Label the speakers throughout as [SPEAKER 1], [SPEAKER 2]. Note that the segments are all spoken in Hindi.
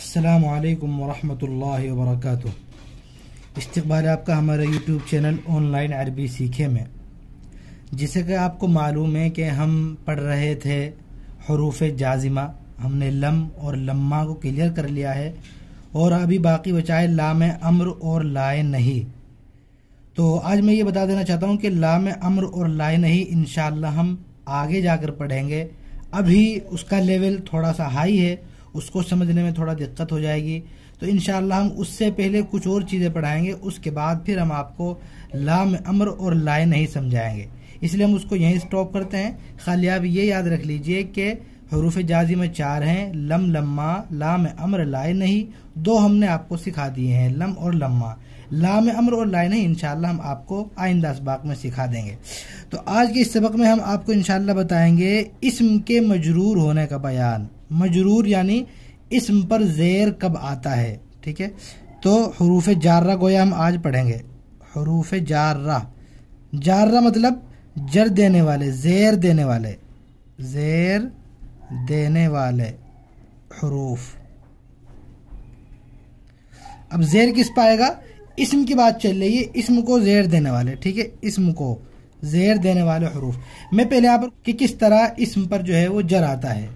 [SPEAKER 1] अल्लाम वरहमल वर्क इस्तबाल आपका हमारा यूट्यूब चैनल ऑनलाइन अरबी सीखे में जिसे कि आपको मालूम है कि हम पढ़ रहे थे हरूफ जाजिमा हमने लम और लम्मा को क्लियर कर लिया है और अभी बाकी बचाए लाम अम्र और लाए नहीं तो आज मैं ये बता देना चाहता हूँ कि लाम अम्र और लाए नहीं इन हम आगे जाकर पढ़ेंगे अभी उसका लेवल थोड़ा सा हाई है उसको समझने में थोड़ा दिक्कत हो जाएगी तो इन हम उससे पहले कुछ और चीज़ें पढ़ाएंगे उसके बाद फिर हम आपको लाम अमर और लाए नहीं समझाएंगे इसलिए हम उसको यहीं स्टॉप करते हैं खाली आप ये याद रख लीजिए कि हरूफ जाजी में चार हैं लम लम्मा लाम अमर लाए नहीं दो हमने आपको सिखा दिए हैं लम और लम्मा लाम अमर और लाए नहीं इनशाला हम आपको आइंदा इसबाक में सिखा देंगे तो आज के इस सबक में हम आपको इनशाला बताएंगे इसम के मजरूर होने का बयान मजरूर यानी इसम पर ज़ेर कब आता है ठीक है तो हरूफ जारा गोया हम आज पढ़ेंगे हरूफ जारा जारा मतलब जर देने वाले ज़ेर देने वाले ज़ेर देने वाले हरूफ अब ज़ेर किस पर आएगा इसम की बात चल रही है इसम को ज़ेर देने वाले ठीक है इसम को ज़ेर देने वाले हरूफ मैं पहले आप पर कि किस तरह इसम पर जो है वो जर आता है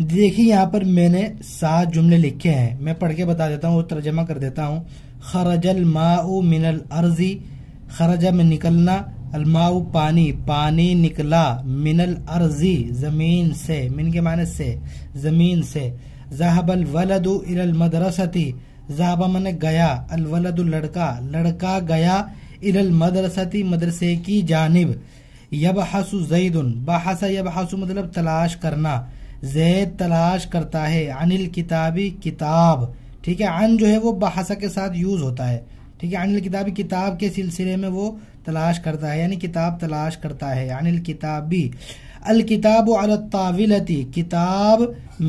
[SPEAKER 1] देखिए यहाँ पर मैंने सात जुमले लिखे हैं मैं पढ़ के बता देता हूँ तर्जमा कर देता हूँ खरजल माऊ मिनल अर्जी खरजा में निकलना अलमाऊ पानी पानी निकला मिनल अर्जी ज़मीन से मिन के माने से ज़मीन से जहाबल वलदु इल मदरसती जहाबा मन गया अलवलद लड़का लड़का गया इल मदरसती मदरसे की जानब यब हसु जईदन बहासा यब हसु मतलब तलाश करना जैद तलाश करता है अनिल किताबी किताब ठीक है अन जो है वो बहासा के साथ यूज़ होता है ठीक है अनिल किताबी किताब के सिलसिले में वो तलाश करता है यानी किताब तलाश करता है अनिल किताबी अल किताब अलताविलती किताब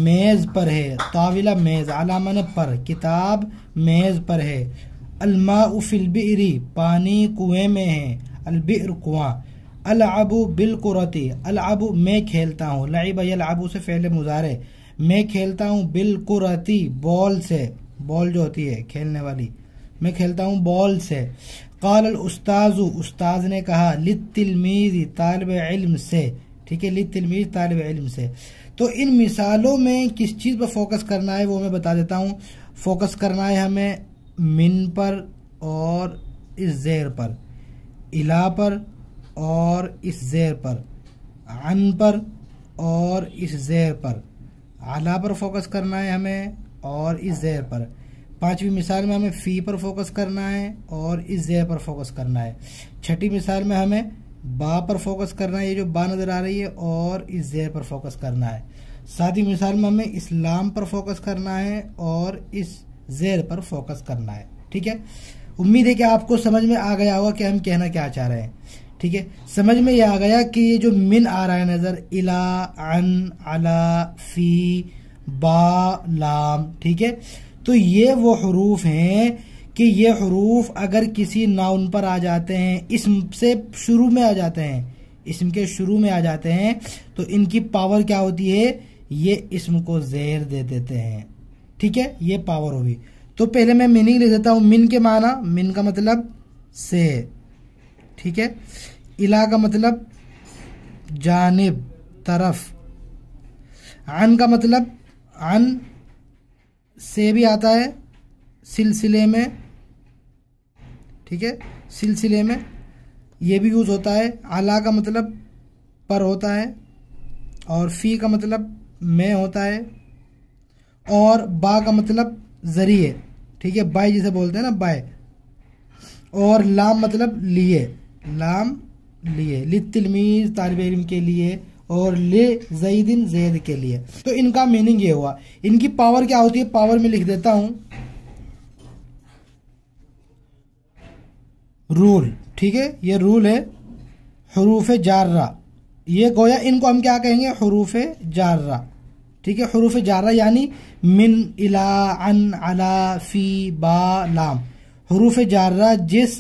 [SPEAKER 1] मेज़ पर है ताविला मेज़ आलामन पर किताब मेज़ पर है अलमा उफिलबिरी पानी कुएं में है अलबिर कुआ अलआबू बिलकुरती अलआबू मैं खेलता हूँ लईब यलआबू से फैले मुजारे मैं खेलता हूँ बिलकुरती बॉल से बॉल जो होती है खेलने वाली मैं खेलता हूँ बॉल से काल उस्ताज़ उस्ताज ने कहा तिलमीज तालब इल्म से ठीक है तिलमीज तालब इल्म से तो इन मिसालों में किस चीज़ पर फोकस करना है वो मैं बता देता हूँ फोकस करना है हमें मिन पर और इस जेर पर इला पर और इस जैर पर अन पर और इस जैर पर आला पर फोकस करना है हमें और इस ज़ैर पर पांचवी मिसाल में हमें फ़ी पर फोकस करना है और इस ज़ेर पर फोकस करना है छठी मिसाल में हमें बा पर फोकस करना है ये जो बा नज़र आ रही है और इस ज़ैर पर फोकस करना है सातवीं मिसाल में हमें इस्लाम पर फोकस करना है और इस जैर पर फोकस करना है ठीक है उम्मीद है कि आपको समझ में आ गया होगा कि हम कहना क्या चाह रहे हैं ठीक है समझ में ये आ गया कि ये जो मिन आ रहा है नज़र इला अन अला फी बा लाम ठीक है तो ये वो हरूफ हैं कि ये हरूफ अगर किसी नाउन पर आ जाते हैं इसम से शुरू में आ जाते हैं इसम के शुरू में आ जाते हैं तो इनकी पावर क्या होती है ये इसम को जहर दे देते हैं ठीक है ये पावर होगी तो पहले मैं मीनिंग ले देता हूँ मिन के माना मिन का मतलब से ठीक है इला का मतलब जानब तरफ अन का मतलब अन से भी आता है सिलसिले में ठीक है सिलसिले में ये भी यूज़ होता है आला का मतलब पर होता है और फ़ी का मतलब में होता है और बा का मतलब ज़रिए ठीक है बाय जिसे बोलते हैं ना बाय और लाम मतलब लिए लाम लिए तिलमीज तालब इम के लिए और ले जईदिन जैद के लिए तो इनका मीनिंग ये हुआ इनकी पावर क्या होती है पावर में लिख देता हूँ रूल ठीक है ये रूल है हरूफ जारा ये गोया इनको हम क्या कहेंगे हरूफ जारा ठीक है हरूफ जारा यानी मिन इला अन अला फी बा लाम हरूफ जारा जिस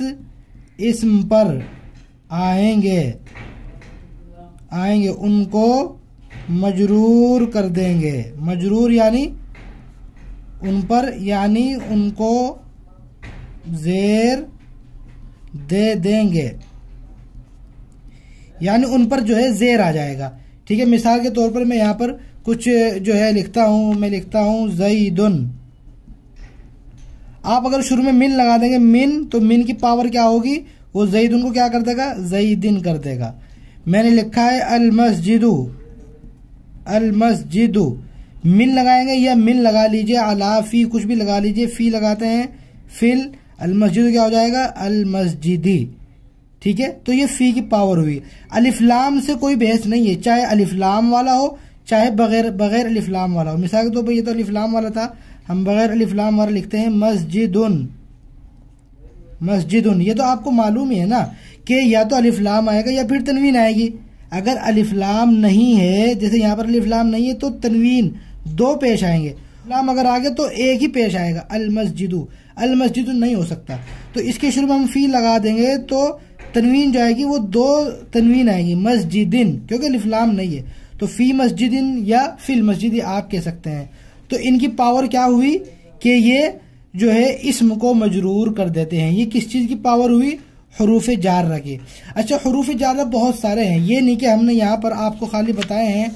[SPEAKER 1] इसम पर आएंगे आएंगे उनको मजरूर कर देंगे मजरूर यानी उन पर यानी उनको जेर दे देंगे यानी उन पर जो है जेर आ जाएगा ठीक है मिसाल के तौर पर मैं यहाँ पर कुछ जो है लिखता हूँ मैं लिखता हूँ दुन आप अगर शुरू में मिन लगा देंगे मिन तो मिन की पावर क्या होगी वो जईद उनको क्या कर देगा जईदिन कर देगा मैंने लिखा है अल मस्जिदु अल मस्जिदु मिन लगाएंगे या मिन लगा लीजिए अला फी कुछ भी लगा लीजिए फी लगाते हैं फिल अल मस्जिदु क्या हो जाएगा अल मस्जिदी ठीक है तो ये फी की पावर हुई अलिफ्लाम से कोई बहस नहीं है चाहे अलिफ्लाम वाला हो चाहे बगैर बगैर अलिफ्लाम वाला हो मिसाल के तौर तो पर यह तो अलिफ्लाम वाला था हम बगैर अलिफ्लाम वाला लिखते हैं मस्जिद मस्जिद ये तो आपको मालूम ही है ना कि या तो अलिफ्लाम आएगा या फिर तनवीन आएगी अगर अलिफ्लाम नहीं है जैसे यहाँ पर अलिफ्लाम नहीं है तो तनवीन दो पेश आएंगे अलिफ्लाम अगर आ गया तो एक ही पेश आएगा अल मस्जिदू अल मस्जिद नहीं हो सकता तो इसके शुरू में हम फी लगा देंगे तो तनवीन जो आएगी वो दो तनवीन आएगी मस्जिदिन क्योंकि अलिफ्लाम नहीं है तो फी मस्जिदिन या फिल मस्जिद आप कह सकते हैं तो इनकी पावर क्या हुई कि ये जो है इसम को मजरूर कर देते हैं ये किस चीज़ की पावर हुई हरूफ जारा की अच्छा हरूफ जारा बहुत सारे हैं ये नहीं कि हमने यहाँ पर आपको खाली बताए हैं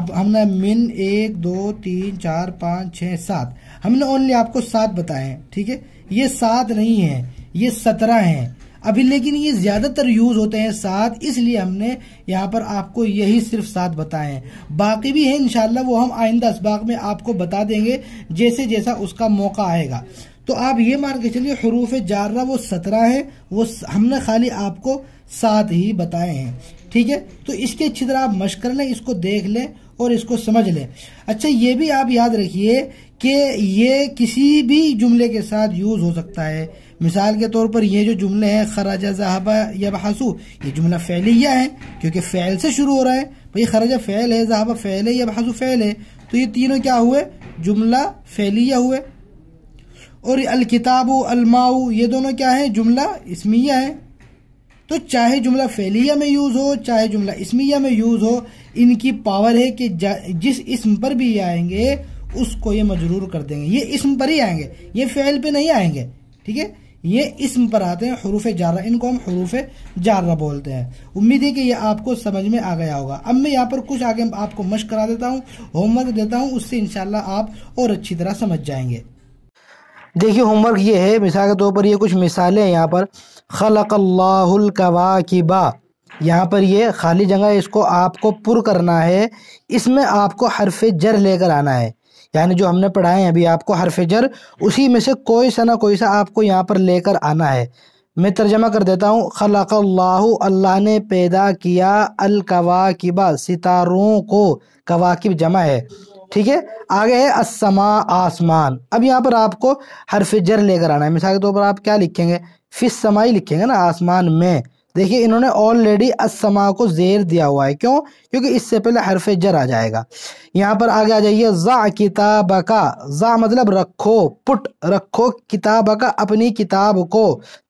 [SPEAKER 1] अब हमने मिन एक दो तीन चार पाँच छः सात हमने ओनली आपको सात बताए हैं ठीक है ये सात नहीं है ये सत्रह हैं अभी लेकिन ये ज़्यादातर यूज़ होते हैं सात इसलिए हमने यहाँ पर आपको यही सिर्फ सात बताए हैं बाकी भी है इनशाला वो हम आइंदा इसबाक में आपको बता देंगे जैसे जैसा उसका मौका आएगा तो आप ये मान के चलिए हरूफ जारा वो सत्रह है वो हमने खाली आपको सात ही बताए हैं ठीक है तो इसके अच्छी तरह आप मश कर लें इसको देख लें और इसको समझ लें अच्छा ये भी आप याद रखिए कि ये किसी भी जुमले के साथ यूज़ हो सकता है मिसाल के तौर पर ये जो जुमले हैं खराजा जहाबा या यबहसू ये जुमला फ़ैलिया है क्योंकि फ़ैल से शुरू हो रहा है भाई खराजा फ़ैल है जहाबा फ़ैल है या बहासू फ़ैल है तो ये तीनों क्या हुए जुमला फ़ैलिया हुए और अलकिताब अलमाऊ ये दोनों क्या है जुमला इसमिया है तो चाहे जुमला फैलिया में यूज़ हो चाहे जुमला इसमिया में यूज़ हो इनकी पावर है कि जिस इसम पर भी ये आएंगे उसको ये मजरूर कर देंगे ये इसम पर ही आएंगे ये फैल पे नहीं आएंगे ठीक है ये इसम पर आते हैं हरूफ जारा इनको हम हरूफ जारा बोलते हैं उम्मीद है कि ये आपको समझ में आ गया होगा अब मैं यहाँ पर कुछ आगे आपको मश करा देता हूँ होमवर्क देता हूँ उससे इनशाला आप और अच्छी तरह समझ जाएंगे देखिए होमवर्क ये है मिसाल के तौर पर ये कुछ मिसालें हैं यहाँ पर खलकल्लाकवाकिबा यहाँ पर ये खाली जगह इसको आपको पुर करना है इसमें आपको हरफ जर लेकर आना है यानी जो हमने पढ़ाए हैं अभी आपको हर फिजर उसी में से कोई सा ना कोई सा आपको यहाँ पर लेकर आना है मैं तर्जमा कर देता हूँ खलक अल्लाह ने पैदा किया अलकवाकिबा सितारों को कवाकिब जमा है ठीक है आगे है असमा आसमान अब यहाँ पर आपको हर फिजर लेकर आना है मिसाल के तौर तो पर आप क्या लिखेंगे फिस समाई लिखेंगे ना आसमान में देखिए इन्होंने ऑलरेडी असमा को जेर दिया हुआ है क्यों क्योंकि इससे पहले हरफ जर आ जाएगा यहाँ पर आगे आ जाइए जा किताब का जा मतलब रखो पुट रखो किताब का अपनी किताब को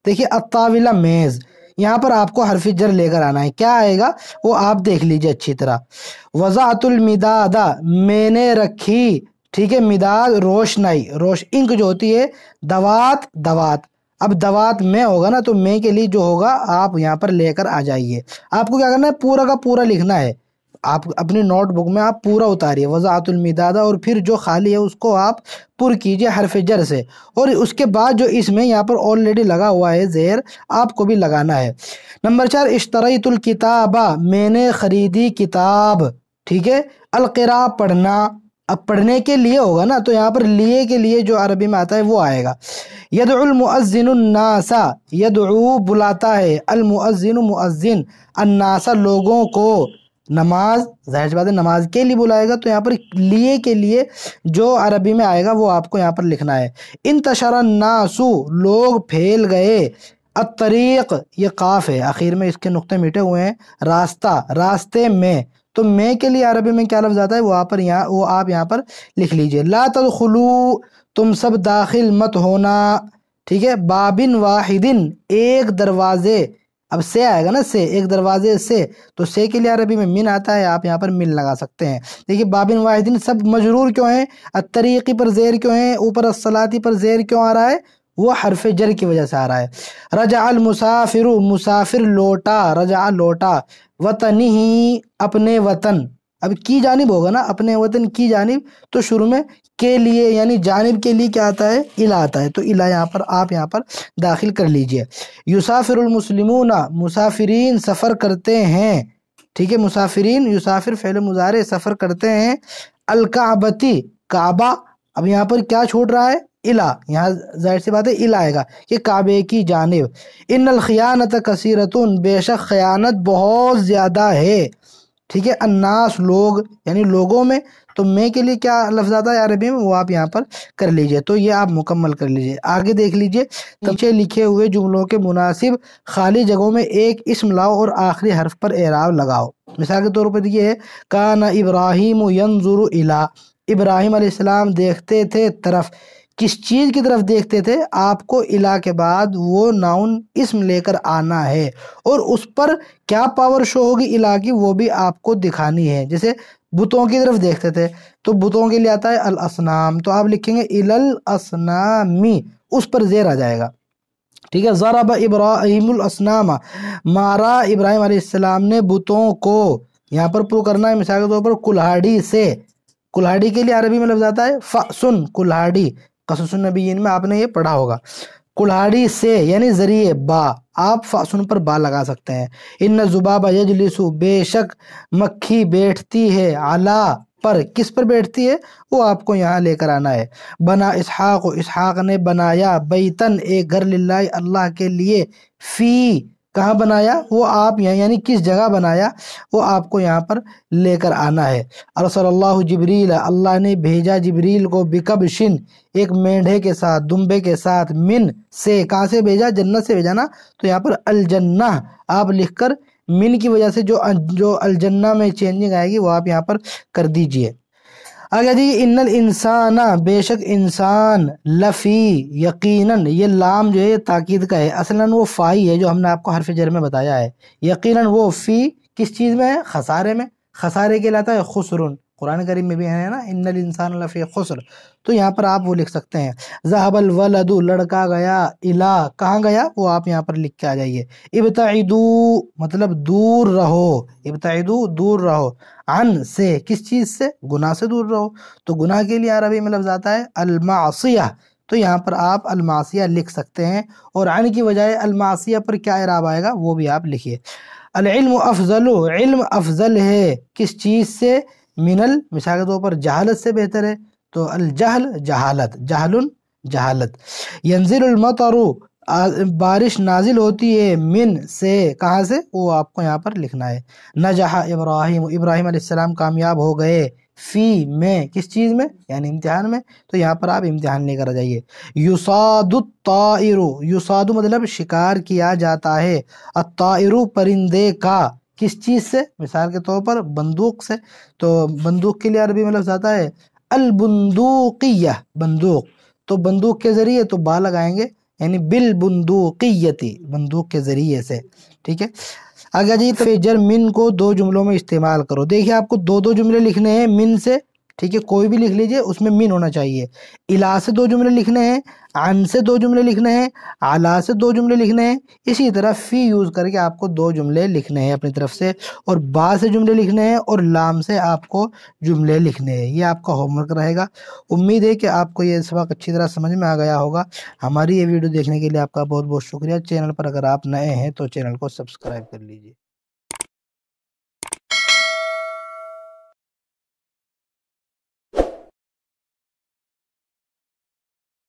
[SPEAKER 1] देखिए अताविला मेज़ यहाँ पर आपको हरफ जर लेकर आना है क्या आएगा वो आप देख लीजिए अच्छी तरह वज़ातुलमिदादा मैंने रखी ठीक है मिदाद रोशनाई रोश इंक जो होती है दवात दवात अब दवात में होगा ना तो में के लिए जो होगा आप यहाँ पर लेकर आ जाइए आपको क्या करना है पूरा का पूरा लिखना है आप अपने नोटबुक में आप पूरा उतारिए वज़ातुलमिदादा और फिर जो खाली है उसको आप पुर कीजिए हरफ जर से और उसके बाद जो इसमें यहाँ पर ऑलरेडी लगा हुआ है जेर आपको भी लगाना है नंबर चार इश्तरातुल किताबा मैंने ख़रीदी किताब ठीक है अलकरा पढ़ना अब पढ़ने के लिए होगा ना तो यहाँ पर लिए के लिए जो अरबी में आता है वो आएगा यदुलमुअज़िननासा यद बुलाता है अलमुअज़िन मुजिन अन्नासा लोगों को नमाज जाहिर बात है नमाज के लिए बुलाएगा तो यहाँ पर लिए के लिए जो अरबी में आएगा वो आपको यहाँ पर लिखना है इन तशरा नासु लोग फैल गए अतरीक ये काफ़ है आखिर में इसके नुक़े मिटे हुए हैं रास्ता रास्ते में तो मे के लिए अरबी में क्या लफ्ज़ आता है वो आप पर यहाँ वो आप यहाँ पर लिख लीजिए ला तदखलू तुम सब दाखिल मत होना ठीक है बाबिन वाहिदिन एक दरवाजे अब से आएगा ना से एक दरवाजे से तो से के लिए अरबी में मिन आता है आप यहाँ पर मिन लगा सकते हैं देखिए बाबिन वाहिदिन सब मजरूर क्यों हैं अतरीकी पर जेर क्यों है ऊपर असलाती पर जेर क्यों आ रहा है वो हरफ जर की वजह से आ रहा है रजा मुसाफिर मुसाफिर लोटा रजा लोटा वतन ही अपने वतन अब की जानब होगा ना अपने वतन की जानब तो शुरू में के लिए यानी जानब के लिए क्या आता है इला आता है तो इला यहाँ पर आप यहाँ पर दाखिल कर लीजिए युसाफिरमसलमूना मुसाफिरीन सफ़र करते हैं ठीक है मुसाफिरीन युसाफिर फैल मुजारे सफ़र करते हैं अलकाबती काबा अब यहाँ पर क्या छूट रहा है इला यहाँ जाहिर सी बात है इला आएगा कि काबे की जानब इन ख़यानत कसरतन बेशक ख़यानत बहुत ज़्यादा है ठीक है अन्नास लोग यानी लोगों में तो मैं के लिए क्या लफ्ज आता है अरबी में वो आप यहाँ पर कर लीजिए तो ये आप मुकम्मल कर लीजिए आगे देख लीजिए पीछे लिखे हुए जुमलों के मुनासिब खाली जगहों में एक इसम लाओ और आखिरी हर्फ पर एराव लगाओ मिसाल के तौर पर तो ये है का न इब्राहिम यंजुर इला इब्राहिम अलैहिस्सलाम देखते थे तरफ किस चीज़ की तरफ देखते थे आपको इला के बाद वो नाउन इसम लेकर आना है और उस पर क्या पावर शो होगी इला की वो भी आपको दिखानी है जैसे बुतों की तरफ देखते थे तो बुतों के लिए आता है अल असनाम तो आप लिखेंगे अल असनामी उस पर जेर आ जाएगा ठीक है ज़रब इब्राहिमसनामा मारा इब्राहिम आसमाम ने बुतों को यहाँ पर प्रूव करना है मिसाल के तौर पर कुल्हाड़ी से कुल्हाड़ी के लिए अरबी में लफ्ज़ आता है फ़ सुन कुल्हाड़ी कसुसनबीन में आपने ये पढ़ा होगा कुल्हाड़ी से यानी जरिए बा आप फासुन पर बा लगा सकते हैं इन न जुबाबा बजलिस बेशक मक्खी बैठती है आला पर किस पर बैठती है वो आपको यहाँ लेकर आना है बना इसहाक इसहाक ने बनाया बैतन एक घर लाला अल्लाह के लिए फ़ी कहाँ बनाया वो आप यहाँ यानी किस जगह बनाया वो आपको यहाँ पर लेकर आना है अरसल्ला जबरील अल्लाह ने भेजा जबरील को बिकब शिन एक मेंढे के साथ दुम्बे के साथ मिन से कहाँ से भेजा जन्नत से भेजा ना तो यहाँ पर अलजन्ना आप लिखकर मिन की वजह से जो अं-, जो अलजन्ना में चेंजिंग आएगी वो आप यहाँ पर कर दीजिए आगे जी इन्नल इंसाना बेशक इंसान लफ़ी यकीनन ये लाम जो है ताकीद का है असलन वो फ़ाई है जो हमने आपको हरफ जर में बताया है यकीनन वो फ़ी किस चीज़ में है खसारे में खसारे के लाता है खुसरुन कुरान करीम में भी है ना इन इंसान लफ़ी खुसर तो यहाँ पर आप वो लिख सकते हैं जहाबल वलदू लड़का गया इला कहाँ गया वो आप यहाँ पर लिख के आ जाइए इबतदू मतलब दूर रहो इबतदू दूर रहो अन से किस चीज़ से गुनाह से दूर रहो तो गुनाह के लिए अरबी में लफ्ज़ आता है अलमासिया तो यहाँ पर आप अलमासिया लिख सकते हैं और अन की बजाय अलमासिया पर क्या इराब आएगा वो भी आप लिखिए अलम अफजल इल्म अफजल है किस चीज़ से मिनल मिसाल के तौर पर जहालत से बेहतर है तो अलजहल जहालत जहल जहालत यंजिलमतरु बारिश नाजिल होती है मिन से कहाँ से वो आपको यहाँ पर लिखना है न जहा इब्राहिम इब्राहिम सलाम कामयाब हो गए फ़ी में किस चीज़ में यानी इम्तिहान में तो यहाँ पर आप इम्तिहान लेकर आ जाइए युसादुतारू युसादु मतलब शिकार किया जाता है अतारू परिंदे का किस चीज़ से मिसाल के तौर पर बंदूक से तो बंदूक के लिए अरबी में लफ्ज़ आता है अलबंदूकिया बंदूक तो बंदूक के ज़रिए तो बा लगाएंगे यानी बिल बंदूकियती बंदूक के ज़रिए से ठीक है आगे जी तो जर मिन को दो जुमलों में इस्तेमाल करो देखिए आपको दो दो जुमले लिखने हैं मिन से ठीक है कोई भी लिख लीजिए उसमें मीन होना चाहिए इला से दो जुमले लिखने हैं आन से दो जुमले लिखने हैं आला से दो जुमले लिखने हैं इसी तरह फ़ी यूज़ करके आपको दो जुमले लिखने हैं अपनी तरफ से और बा से जुमले लिखने हैं और लाम से आपको जुमले लिखने हैं ये आपका होमवर्क रहेगा उम्मीद है कि आपको ये सबक अच्छी तरह समझ में आ गया होगा हमारी ये वीडियो देखने के लिए आपका बहुत बहुत शुक्रिया चैनल पर अगर आप नए हैं तो चैनल को सब्सक्राइब कर लीजिए